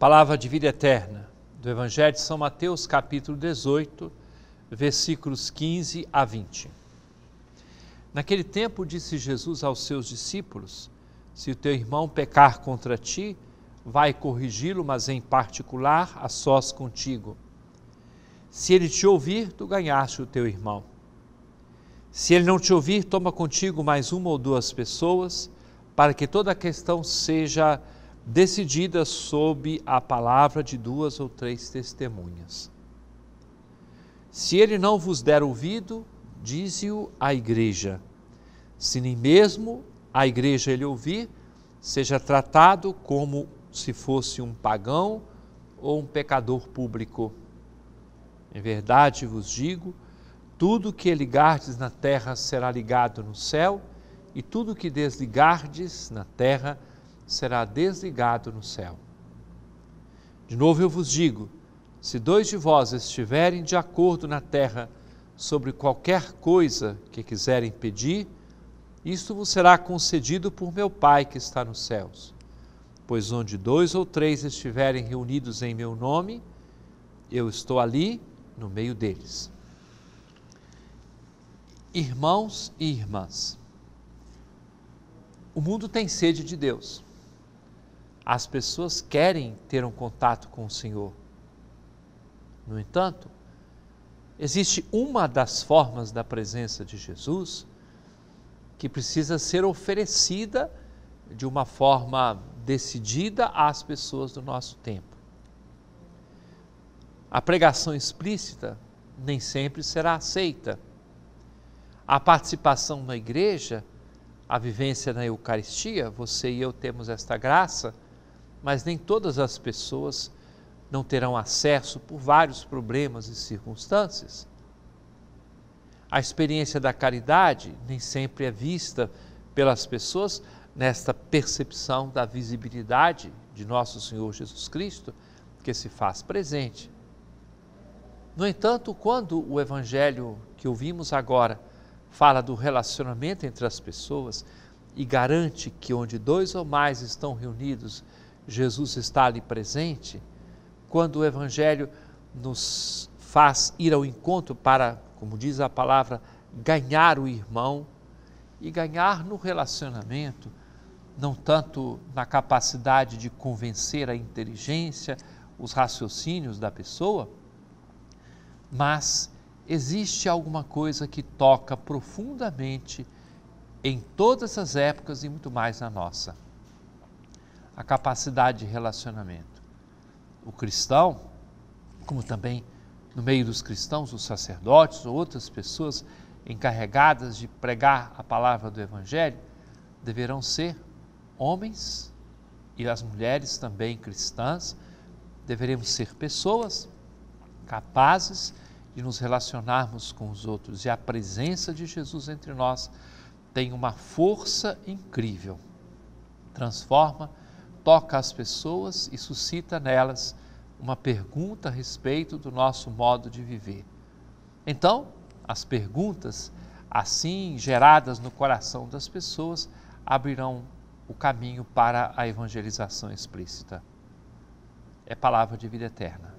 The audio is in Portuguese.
Palavra de vida eterna do Evangelho de São Mateus, capítulo 18, versículos 15 a 20. Naquele tempo disse Jesus aos seus discípulos: Se o teu irmão pecar contra ti, vai corrigi-lo, mas em particular a sós contigo. Se ele te ouvir, tu ganhaste o teu irmão. Se ele não te ouvir, toma contigo mais uma ou duas pessoas, para que toda a questão seja decidida sob a palavra de duas ou três testemunhas. Se ele não vos der ouvido, dize-o à igreja. Se nem mesmo a igreja ele ouvir, seja tratado como se fosse um pagão ou um pecador público. Em verdade vos digo, tudo que ligardes na terra será ligado no céu, e tudo que desligardes na terra será será desligado no céu. De novo eu vos digo: se dois de vós estiverem de acordo na terra sobre qualquer coisa que quiserem pedir, isto vos será concedido por meu Pai que está nos céus. Pois onde dois ou três estiverem reunidos em meu nome, eu estou ali no meio deles. Irmãos e irmãs, o mundo tem sede de Deus. As pessoas querem ter um contato com o Senhor. No entanto, existe uma das formas da presença de Jesus que precisa ser oferecida de uma forma decidida às pessoas do nosso tempo. A pregação explícita nem sempre será aceita. A participação na igreja, a vivência na Eucaristia, você e eu temos esta graça mas nem todas as pessoas não terão acesso por vários problemas e circunstâncias. A experiência da caridade nem sempre é vista pelas pessoas nesta percepção da visibilidade de nosso Senhor Jesus Cristo, que se faz presente. No entanto, quando o evangelho que ouvimos agora fala do relacionamento entre as pessoas e garante que onde dois ou mais estão reunidos Jesus está ali presente, quando o Evangelho nos faz ir ao encontro para, como diz a palavra, ganhar o irmão e ganhar no relacionamento, não tanto na capacidade de convencer a inteligência, os raciocínios da pessoa, mas existe alguma coisa que toca profundamente em todas as épocas e muito mais na nossa a capacidade de relacionamento. O cristão, como também no meio dos cristãos, os sacerdotes ou outras pessoas encarregadas de pregar a palavra do Evangelho, deverão ser homens e as mulheres também cristãs, deveremos ser pessoas capazes de nos relacionarmos com os outros. E a presença de Jesus entre nós tem uma força incrível, transforma toca as pessoas e suscita nelas uma pergunta a respeito do nosso modo de viver. Então, as perguntas, assim geradas no coração das pessoas, abrirão o caminho para a evangelização explícita. É palavra de vida eterna.